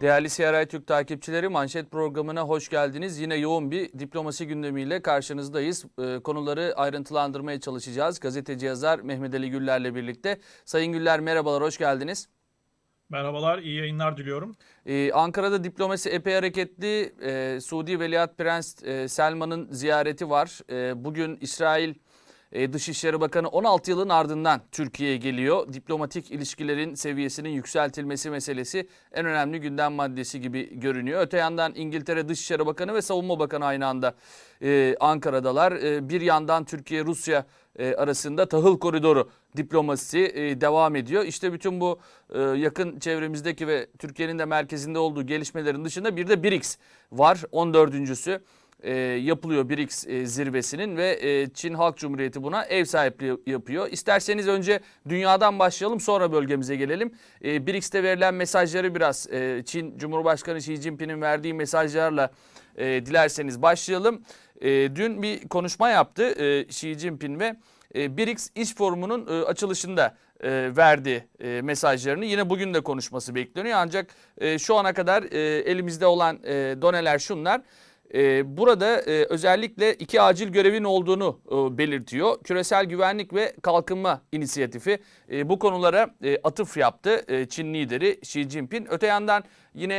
Değerli CRI Türk takipçileri manşet programına hoş geldiniz. Yine yoğun bir diplomasi gündemiyle karşınızdayız. Ee, konuları ayrıntılandırmaya çalışacağız. Gazeteci yazar Mehmet Ali Güller'le birlikte. Sayın Güller merhabalar, hoş geldiniz. Merhabalar, iyi yayınlar diliyorum. Ee, Ankara'da diplomasi epey hareketli. Ee, Suudi Veliaht Prens e, Selman'ın ziyareti var. Ee, bugün İsrail... E, Dışişleri Bakanı 16 yılın ardından Türkiye'ye geliyor. Diplomatik ilişkilerin seviyesinin yükseltilmesi meselesi en önemli gündem maddesi gibi görünüyor. Öte yandan İngiltere Dışişleri Bakanı ve Savunma Bakanı aynı anda e, Ankara'dalar. E, bir yandan Türkiye-Rusya arasında tahıl koridoru diplomasi devam ediyor. İşte bütün bu yakın çevremizdeki ve Türkiye'nin de merkezinde olduğu gelişmelerin dışında bir de BRICS var 14.sü e, yapılıyor BRICS e, zirvesinin ve e, Çin Halk Cumhuriyeti buna ev sahipliği yapıyor. İsterseniz önce dünyadan başlayalım sonra bölgemize gelelim. E, BRICS'te verilen mesajları biraz e, Çin Cumhurbaşkanı Xi Jinping'in verdiği mesajlarla e, dilerseniz başlayalım. E, dün bir konuşma yaptı e, Xi Jinping ve e, BRICS İş Forumu'nun e, açılışında e, verdi e, mesajlarını. Yine bugün de konuşması bekleniyor ancak e, şu ana kadar e, elimizde olan e, doneler şunlar. Ee, burada e, özellikle iki acil görevin olduğunu e, belirtiyor. Küresel Güvenlik ve Kalkınma inisiyatifi e, bu konulara atıf yaptı Çin lideri Xi Jinping. Öte yandan yine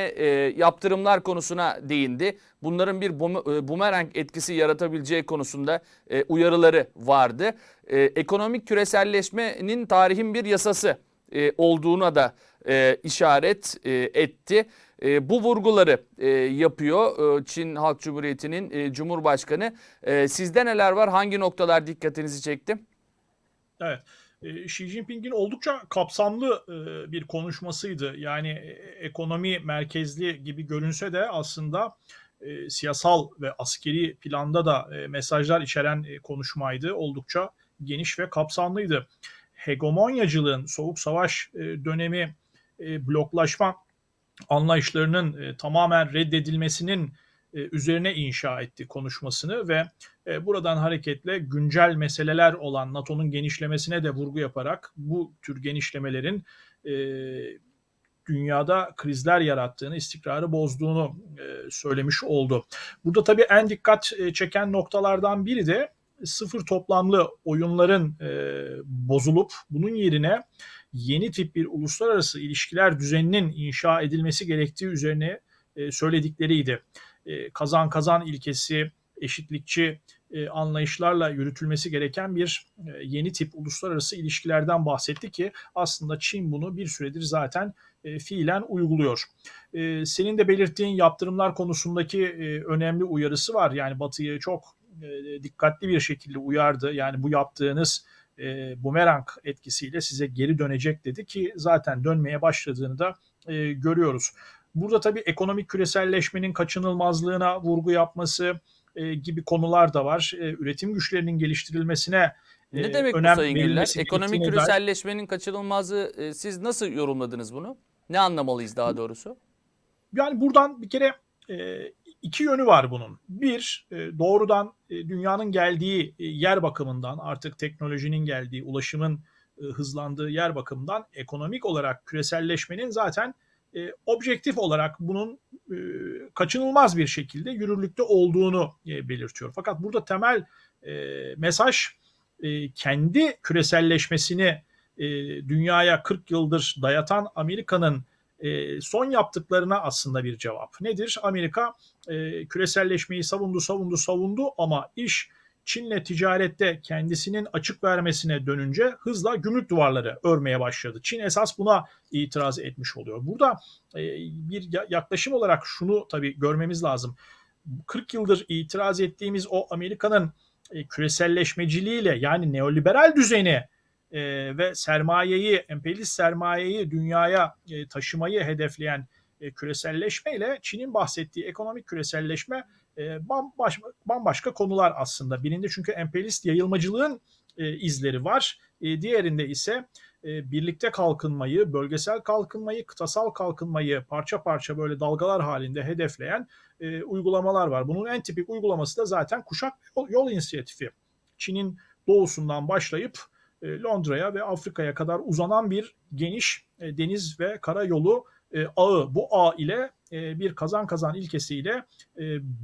yaptırımlar konusuna değindi. Bunların bir bumerang etkisi yaratabileceği konusunda uyarıları vardı. ekonomik küreselleşmenin tarihin bir yasası e, olduğuna da işaret e, etti e, bu vurguları e, yapıyor e, Çin Halk Cumhuriyeti'nin e, Cumhurbaşkanı. E, sizde neler var? Hangi noktalar dikkatinizi çekti? Evet. E, Xi Jinping'in oldukça kapsamlı e, bir konuşmasıydı. Yani e, ekonomi merkezli gibi görünse de aslında siyasal ve askeri planda da mesajlar içeren konuşmaydı. Oldukça geniş ve kapsamlıydı. Hegemonyacılığın soğuk savaş dönemi bloklaşma anlayışlarının e, tamamen reddedilmesinin e, üzerine inşa etti konuşmasını ve e, buradan hareketle güncel meseleler olan NATO'nun genişlemesine de vurgu yaparak bu tür genişlemelerin e, dünyada krizler yarattığını, istikrarı bozduğunu e, söylemiş oldu. Burada tabii en dikkat e, çeken noktalardan biri de sıfır toplamlı oyunların e, bozulup bunun yerine yeni tip bir uluslararası ilişkiler düzeninin inşa edilmesi gerektiği üzerine e, söyledikleriydi. E, kazan kazan ilkesi, eşitlikçi e, anlayışlarla yürütülmesi gereken bir e, yeni tip uluslararası ilişkilerden bahsetti ki aslında Çin bunu bir süredir zaten e, fiilen uyguluyor. E, senin de belirttiğin yaptırımlar konusundaki e, önemli uyarısı var. Yani Batı'yı çok e, dikkatli bir şekilde uyardı. Yani bu yaptığınız e, bumerang etkisiyle size geri dönecek dedi ki zaten dönmeye başladığını da e, görüyoruz. Burada tabii ekonomik küreselleşmenin kaçınılmazlığına vurgu yapması e, gibi konular da var. E, üretim güçlerinin geliştirilmesine e, ne demek önem bu Sayın Güller? Ekonomik küreselleşmenin kaçınılmazı e, siz nasıl yorumladınız bunu? Ne anlamalıyız daha doğrusu? Yani buradan bir kere e, iki yönü var bunun. Bir, e, doğrudan e, dünyanın geldiği e, yer bakımından, artık teknolojinin geldiği, ulaşımın hızlandığı yer bakımından ekonomik olarak küreselleşmenin zaten e, objektif olarak bunun e, kaçınılmaz bir şekilde yürürlükte olduğunu e, belirtiyor. Fakat burada temel e, mesaj e, kendi küreselleşmesini e, dünyaya 40 yıldır dayatan Amerika'nın e, son yaptıklarına aslında bir cevap. Nedir? Amerika e, küreselleşmeyi savundu, savundu, savundu ama iş Çin'le ticarette kendisinin açık vermesine dönünce hızla gümrük duvarları örmeye başladı. Çin esas buna itiraz etmiş oluyor. Burada e, bir yaklaşım olarak şunu tabii görmemiz lazım. 40 yıldır itiraz ettiğimiz o Amerika'nın e, küreselleşmeciliğiyle yani neoliberal düzeni e, ve sermayeyi, emperyalist sermayeyi dünyaya e, taşımayı hedefleyen e, küreselleşme ile Çin'in bahsettiği ekonomik küreselleşme e, bambaş, bambaşka konular aslında. Birinde çünkü emperyalist yayılmacılığın e, izleri var. E, diğerinde ise e, birlikte kalkınmayı, bölgesel kalkınmayı, kıtasal kalkınmayı parça parça böyle dalgalar halinde hedefleyen e, uygulamalar var. Bunun en tipik uygulaması da zaten kuşak yol, yol inisiyatifi. Çin'in doğusundan başlayıp e, Londra'ya ve Afrika'ya kadar uzanan bir geniş e, deniz ve kara yolu e, ağı bu ağ ile bir kazan kazan ilkesiyle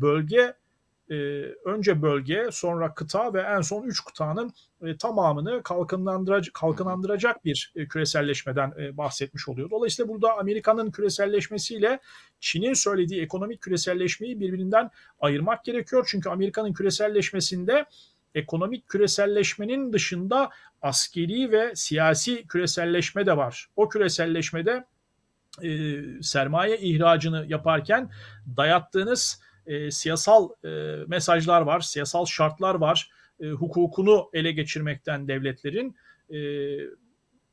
bölge önce bölge sonra kıta ve en son üç kıtanın tamamını kalkınlandıracak, kalkınlandıracak bir küreselleşmeden bahsetmiş oluyor. Dolayısıyla burada Amerika'nın küreselleşmesiyle Çin'in söylediği ekonomik küreselleşmeyi birbirinden ayırmak gerekiyor. Çünkü Amerika'nın küreselleşmesinde ekonomik küreselleşmenin dışında askeri ve siyasi küreselleşme de var. O küreselleşmede e, sermaye ihracını yaparken dayattığınız e, siyasal e, mesajlar var, siyasal şartlar var. E, hukukunu ele geçirmekten devletlerin e,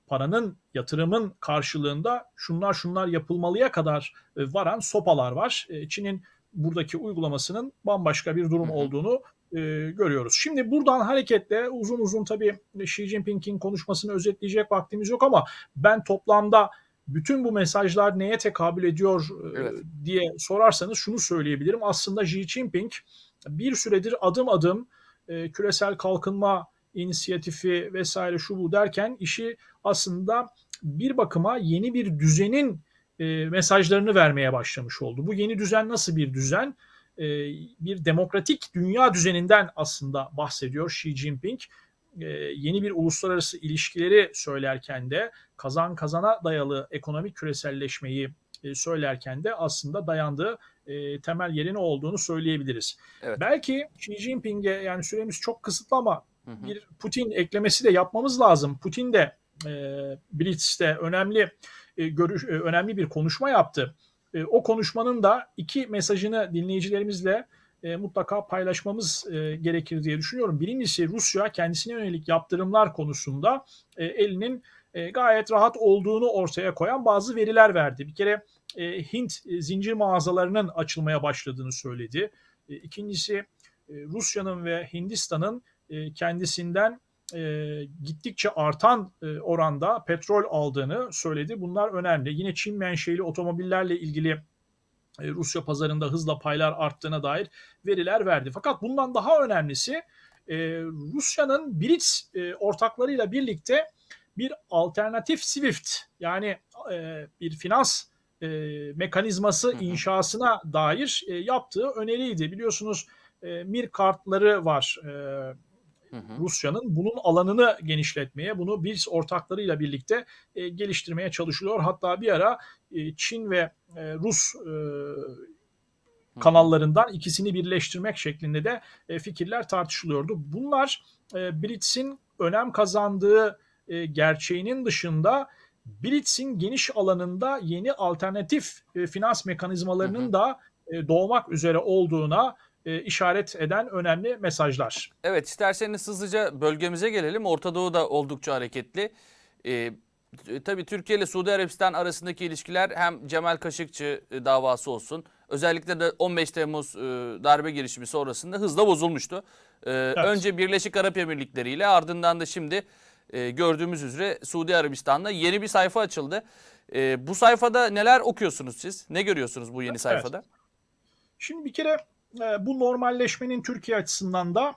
paranın, yatırımın karşılığında şunlar şunlar yapılmalıya kadar e, varan sopalar var. E, Çin'in buradaki uygulamasının bambaşka bir durum olduğunu e, görüyoruz. Şimdi buradan hareketle uzun uzun tabii Xi Jinping'in konuşmasını özetleyecek vaktimiz yok ama ben toplamda bütün bu mesajlar neye tekabül ediyor e, evet. diye sorarsanız şunu söyleyebilirim. Aslında Xi Jinping bir süredir adım adım e, küresel kalkınma inisiyatifi vesaire şu bu derken işi aslında bir bakıma yeni bir düzenin e, mesajlarını vermeye başlamış oldu. Bu yeni düzen nasıl bir düzen? e, bir demokratik dünya düzeninden aslında bahsediyor Xi Jinping. E, yeni bir uluslararası ilişkileri söylerken de kazan kazana dayalı ekonomik küreselleşmeyi e, söylerken de aslında dayandığı e, temel yerin olduğunu söyleyebiliriz. Evet. Belki Xi Jinping'e yani süremiz çok kısıtlı ama hı hı. bir Putin eklemesi de yapmamız lazım. Putin de e, Blitz'te önemli e, görüş e, önemli bir konuşma yaptı. E, o konuşmanın da iki mesajını dinleyicilerimizle e, mutlaka paylaşmamız e, gerekir diye düşünüyorum. Birincisi Rusya kendisine yönelik yaptırımlar konusunda e, elinin e, gayet rahat olduğunu ortaya koyan bazı veriler verdi. Bir kere e, Hint e, zincir mağazalarının açılmaya başladığını söyledi. E, ikincisi e, Rusya'nın ve Hindistan'ın e, kendisinden e, gittikçe artan e, oranda petrol aldığını söyledi. Bunlar önemli. Yine Çin menşeli otomobillerle ilgili e, Rusya pazarında hızla paylar arttığına dair veriler verdi. Fakat bundan daha önemlisi e, Rusya'nın BRICS e, ortaklarıyla birlikte bir alternatif SWIFT yani e, bir finans e, mekanizması inşasına dair e, yaptığı öneriydi. Biliyorsunuz e, MIR kartları var. E, Rusya'nın bunun alanını genişletmeye, bunu biz ortaklarıyla birlikte e, geliştirmeye çalışılıyor. Hatta bir ara e, Çin ve e, Rus e, kanallarından ikisini birleştirmek şeklinde de e, fikirler tartışılıyordu. Bunlar e, Blitz'in önem kazandığı e, gerçeğinin dışında Blitz'in geniş alanında yeni alternatif e, finans mekanizmalarının hı hı. da e, doğmak üzere olduğuna e, işaret eden önemli mesajlar. Evet isterseniz hızlıca bölgemize gelelim. Orta Doğu da oldukça hareketli. E, tabii Türkiye ile Suudi Arabistan arasındaki ilişkiler hem Cemal Kaşıkçı e, davası olsun özellikle de 15 Temmuz e, darbe girişimi sonrasında hızla bozulmuştu. E, evet. Önce Birleşik Arap Emirlikleri ile ardından da şimdi e, gördüğümüz üzere Suudi Arabistan'da yeni bir sayfa açıldı. E, bu sayfada neler okuyorsunuz siz? Ne görüyorsunuz bu yeni evet. sayfada? Şimdi bir kere e, bu normalleşmenin Türkiye açısından da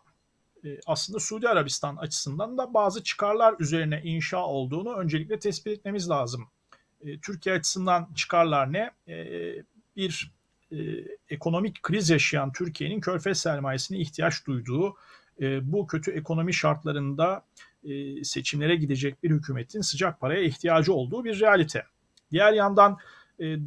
e, aslında Suudi Arabistan açısından da bazı çıkarlar üzerine inşa olduğunu öncelikle tespit etmemiz lazım. E, Türkiye açısından çıkarlar ne? bir ekonomik kriz yaşayan Türkiye'nin körfez sermayesine ihtiyaç duyduğu bu kötü ekonomi şartlarında seçimlere gidecek bir hükümetin sıcak paraya ihtiyacı olduğu bir realite. Diğer yandan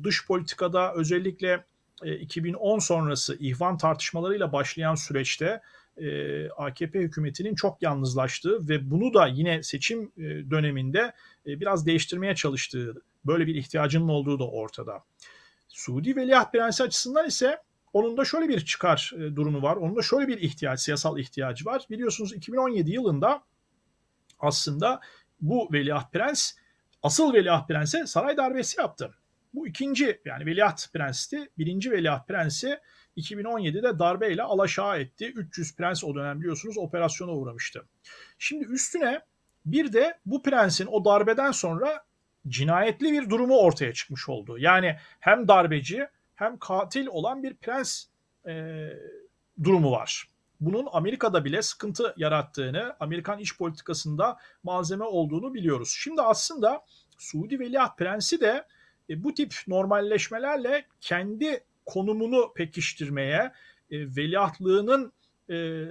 dış politikada özellikle 2010 e, sonrası ihvan tartışmalarıyla başlayan süreçte e, AKP hükümetinin çok yalnızlaştığı ve bunu da yine seçim e, döneminde biraz değiştirmeye çalıştığı, böyle bir ihtiyacının olduğu da ortada. Suudi Veliaht Prensi açısından ise onun da şöyle bir çıkar durumu var. Onun da şöyle bir ihtiyaç, siyasal ihtiyacı var. Biliyorsunuz 2017 yılında aslında bu Veliaht Prens asıl Veliaht Prens'e saray darbesi yaptı. Bu ikinci yani veliaht prensti. Birinci veliaht prensi 2017'de darbeyle alaşağı etti. 300 prens o dönem biliyorsunuz operasyona uğramıştı. Şimdi üstüne bir de bu prensin o darbeden sonra cinayetli bir durumu ortaya çıkmış oldu. Yani hem darbeci hem katil olan bir prens e, durumu var. Bunun Amerika'da bile sıkıntı yarattığını, Amerikan iç politikasında malzeme olduğunu biliyoruz. Şimdi aslında Suudi Veliaht Prensi de e, bu tip normalleşmelerle kendi konumunu pekiştirmeye, e, veliahtlığının e,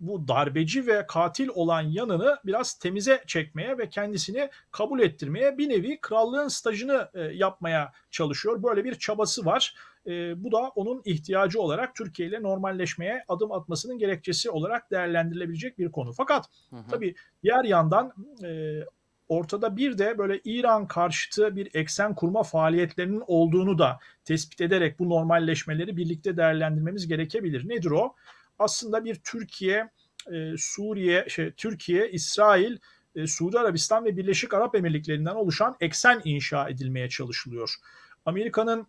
bu darbeci ve katil olan yanını biraz temize çekmeye ve kendisini kabul ettirmeye bir nevi krallığın stajını e, yapmaya çalışıyor. Böyle bir çabası var. E, bu da onun ihtiyacı olarak Türkiye ile normalleşmeye adım atmasının gerekçesi olarak değerlendirilebilecek bir konu. Fakat hı hı. tabii diğer yandan e, ortada bir de böyle İran karşıtı bir eksen kurma faaliyetlerinin olduğunu da tespit ederek bu normalleşmeleri birlikte değerlendirmemiz gerekebilir. Nedir o? Aslında bir Türkiye, e, Suriye, şey, Türkiye, İsrail, e, Suudi Arabistan ve Birleşik Arap Emirlikleri'nden oluşan eksen inşa edilmeye çalışılıyor. Amerika'nın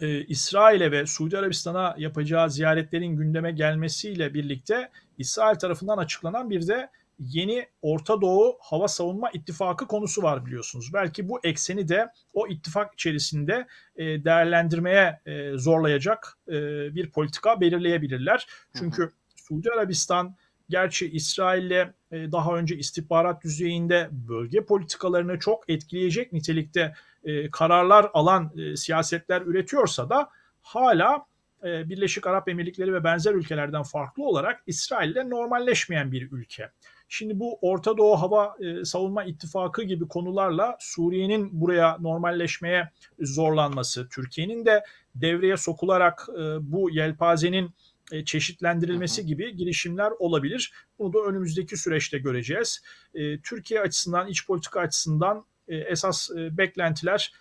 e, İsrail'e ve Suudi Arabistan'a yapacağı ziyaretlerin gündeme gelmesiyle birlikte İsrail tarafından açıklanan bir de yeni Orta Doğu Hava Savunma İttifakı konusu var biliyorsunuz. Belki bu ekseni de o ittifak içerisinde e, değerlendirmeye e, zorlayacak e, bir politika belirleyebilirler. Çünkü hı Suudi Arabistan gerçi İsrail'le e, daha önce istihbarat düzeyinde bölge politikalarını çok etkileyecek nitelikte e, kararlar alan e, siyasetler üretiyorsa da hala e, Birleşik Arap Emirlikleri ve benzer ülkelerden farklı olarak İsrail'le normalleşmeyen bir ülke. Şimdi bu Orta Doğu Hava e, Savunma İttifakı gibi konularla Suriye'nin buraya normalleşmeye zorlanması, Türkiye'nin de devreye sokularak e, bu yelpazenin e, çeşitlendirilmesi gibi girişimler olabilir. Bunu da önümüzdeki süreçte göreceğiz. E, Türkiye açısından, iç politika açısından e, esas e, beklentiler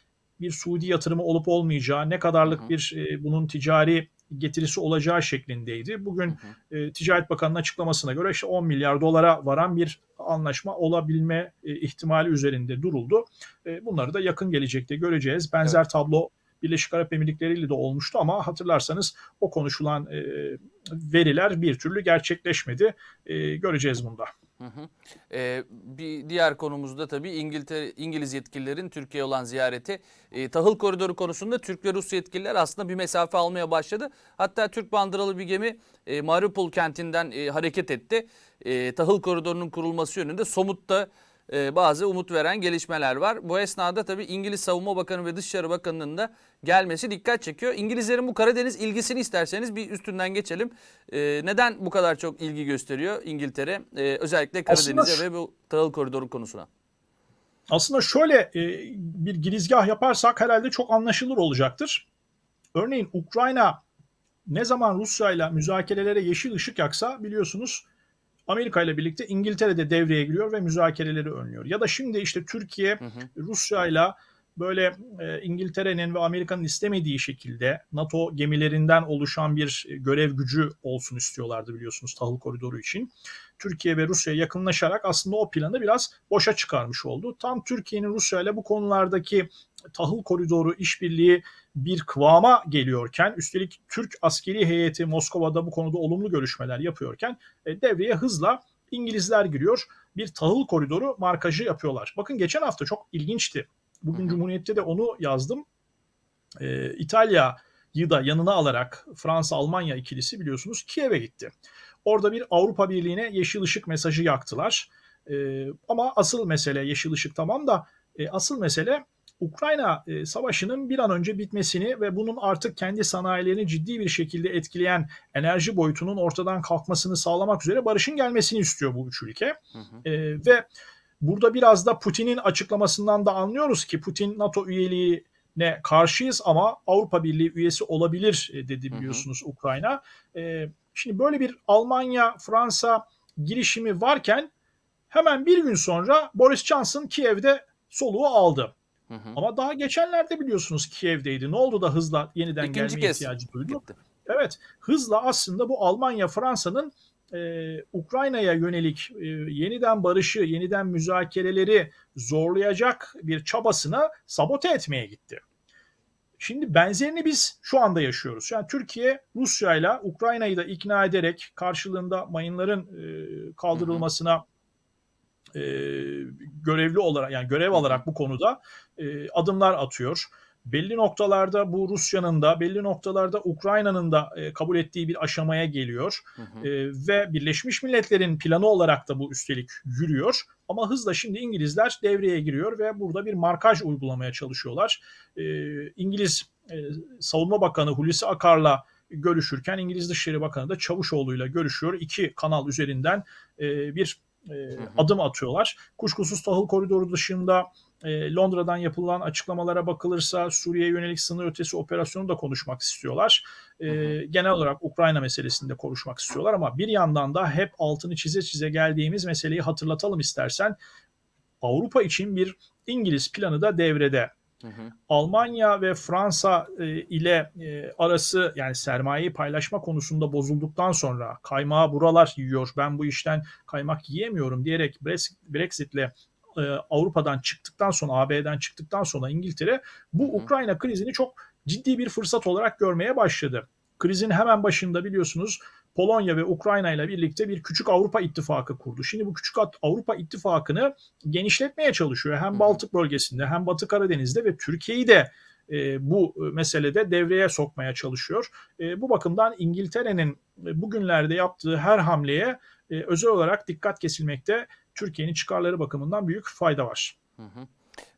bir Suudi yatırımı olup olmayacağı, ne kadarlık bir e, bunun ticari getirisi olacağı şeklindeydi. Bugün hı hı. E, Ticaret Bakanı'nın açıklamasına göre işte 10 milyar dolara varan bir anlaşma olabilme e, ihtimali üzerinde duruldu. E, bunları da yakın gelecekte göreceğiz. Benzer evet. tablo Birleşik Arap Emirlikleri ile de olmuştu ama hatırlarsanız o konuşulan e, veriler bir türlü gerçekleşmedi. E, göreceğiz bunda. Hı hı. Ee, bir diğer konumuzda tabii İngiltere, İngiliz yetkililerin Türkiye olan ziyareti. Ee, tahıl koridoru konusunda Türk ve Rus yetkililer aslında bir mesafe almaya başladı. Hatta Türk bandıralı bir gemi e, Mariupol kentinden e, hareket etti. E, tahıl koridorunun kurulması yönünde somutta e, bazı umut veren gelişmeler var. Bu esnada tabii İngiliz Savunma Bakanı ve Dışişleri Bakanı'nın da gelmesi dikkat çekiyor. İngilizlerin bu Karadeniz ilgisini isterseniz bir üstünden geçelim. E, neden bu kadar çok ilgi gösteriyor İngiltere? E, özellikle Karadeniz'e ve bu tahıl koridoru konusuna. Aslında şöyle e, bir girizgah yaparsak herhalde çok anlaşılır olacaktır. Örneğin Ukrayna ne zaman Rusya ile müzakerelere yeşil ışık yaksa biliyorsunuz Amerika ile birlikte İngiltere de devreye giriyor ve müzakereleri önlüyor. Ya da şimdi işte Türkiye Rusya ile böyle e, İngiltere'nin ve Amerika'nın istemediği şekilde NATO gemilerinden oluşan bir e, görev gücü olsun istiyorlardı biliyorsunuz tahıl koridoru için. Türkiye ve Rusya yakınlaşarak aslında o planı biraz boşa çıkarmış oldu. Tam Türkiye'nin Rusya ile bu konulardaki tahıl koridoru işbirliği bir kıvama geliyorken üstelik Türk askeri heyeti Moskova'da bu konuda olumlu görüşmeler yapıyorken e, devreye hızla İngilizler giriyor. Bir tahıl koridoru markajı yapıyorlar. Bakın geçen hafta çok ilginçti. Bugün Cumhuriyet'te de onu yazdım. E, İtalya'yı da yanına alarak Fransa-Almanya ikilisi biliyorsunuz Kiev'e gitti. Orada bir Avrupa Birliği'ne yeşil ışık mesajı yaktılar. E, ama asıl mesele yeşil ışık tamam da e, asıl mesele Ukrayna e, savaşının bir an önce bitmesini ve bunun artık kendi sanayilerini ciddi bir şekilde etkileyen enerji boyutunun ortadan kalkmasını sağlamak üzere barışın gelmesini istiyor bu üç ülke. Hı hı. E, ve Burada biraz da Putin'in açıklamasından da anlıyoruz ki Putin NATO üyeliği ne karşıyız ama Avrupa Birliği üyesi olabilir e, dedi biliyorsunuz hı hı. Ukrayna. E, şimdi böyle bir Almanya, Fransa girişimi varken hemen bir gün sonra Boris Johnson Kiev'de soluğu aldı. Hı hı. Ama daha geçenlerde biliyorsunuz Kiev'deydi. Ne oldu da hızla yeniden İkinci gelmeye kez ihtiyacı duydu? Gitti. Evet hızla aslında bu Almanya Fransa'nın e, Ukrayna'ya yönelik e, yeniden barışı, yeniden müzakereleri zorlayacak bir çabasına sabote etmeye gitti. Şimdi benzerini biz şu anda yaşıyoruz. Yani Türkiye Rusya ile Ukrayna'yı da ikna ederek karşılığında mayınların e, kaldırılmasına e, görevli olarak yani görev alarak bu konuda e, adımlar atıyor belli noktalarda bu Rusya'nın da belli noktalarda Ukrayna'nın da e, kabul ettiği bir aşamaya geliyor. Hı hı. E, ve Birleşmiş Milletler'in planı olarak da bu üstelik yürüyor. Ama hızla şimdi İngilizler devreye giriyor ve burada bir markaj uygulamaya çalışıyorlar. E, İngiliz e, Savunma Bakanı Hulusi Akar'la görüşürken İngiliz Dışişleri Bakanı da Çavuşoğlu'yla görüşüyor. İki kanal üzerinden e, bir e, hı hı. adım atıyorlar. Kuşkusuz tahıl koridoru dışında ee, Londra'dan yapılan açıklamalara bakılırsa Suriye yönelik sınır ötesi operasyonu da konuşmak istiyorlar. E, genel olarak Ukrayna meselesinde konuşmak istiyorlar ama bir yandan da hep altını çize çize geldiğimiz meseleyi hatırlatalım istersen. Avrupa için bir İngiliz planı da devrede. Hı hı. Almanya ve Fransa e, ile e, arası yani sermayeyi paylaşma konusunda bozulduktan sonra kaymağı buralar yiyor ben bu işten kaymak yiyemiyorum diyerek Brexit'le e, Avrupa'dan çıktıktan sonra AB'den çıktıktan sonra İngiltere bu Ukrayna krizini çok ciddi bir fırsat olarak görmeye başladı. Krizin hemen başında biliyorsunuz Polonya ve Ukrayna ile birlikte bir küçük Avrupa ittifakı kurdu. Şimdi bu küçük Avrupa ittifakını genişletmeye çalışıyor. Hem Baltık bölgesinde hem Batı Karadeniz'de ve Türkiye'yi de e, bu meselede devreye sokmaya çalışıyor. E, bu bakımdan İngiltere'nin bugünlerde yaptığı her hamleye e, özel olarak dikkat kesilmekte Türkiye'nin çıkarları bakımından büyük fayda var. Hı hı.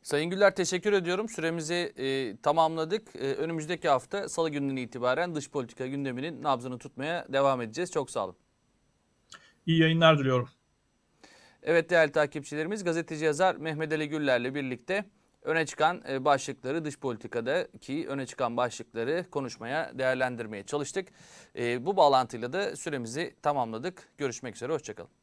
Sayın Güller teşekkür ediyorum. Süremizi e, tamamladık. E, önümüzdeki hafta salı gününden itibaren dış politika gündeminin nabzını tutmaya devam edeceğiz. Çok sağ olun. İyi yayınlar diliyorum. Evet değerli takipçilerimiz gazeteci yazar Mehmet Ali Güller'le birlikte öne çıkan e, başlıkları dış politikadaki öne çıkan başlıkları konuşmaya değerlendirmeye çalıştık. E, bu bağlantıyla da süremizi tamamladık. Görüşmek üzere hoşçakalın.